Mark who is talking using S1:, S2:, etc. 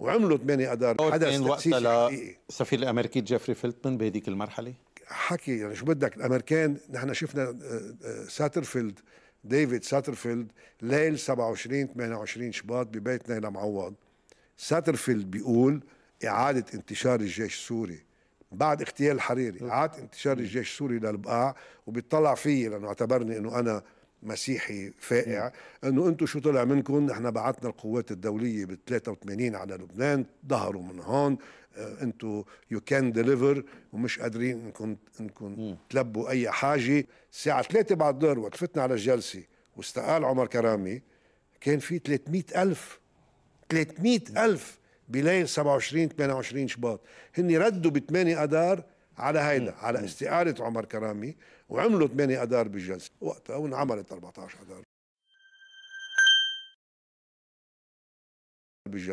S1: وعملوا ثمانية أدار حدث تاسيسي
S2: سفير الأمريكي جيفري فيلتمن بهذيك المرحلة
S1: حكي يعني شو بدك الأمريكان نحن شفنا آه، آه، ساترفيلد ديفيد ساترفيلد ليل 27 28 شباط ببيت نيلة معوض ساترفيلد بيقول إعادة انتشار الجيش السوري بعد اغتيال الحريري إعادة انتشار الجيش السوري للبقاع وبيطلع فيي لأنه اعتبرني أنه أنا مسيحي نعم. فائع انه انتم شو طلع منكم احنا بعتنا القوات الدوليه بال 83 على لبنان ظهروا من هون آه، انتم يو كان ديليفر ومش قادرين انكم انكم تلبوا اي حاجه الساعه 3 بعد الظهر وقت فتنا على الجلسه واستقال عمر كرامي كان في 300 ألف 300 ألف بليل 27 28 شباط هن ردوا ب 8 اذار على هيدا على استقاله عمر كرامي وعملوا 8 اذار بالجلسه وقتها وانعملت 14
S3: اذار
S4: بالجلسه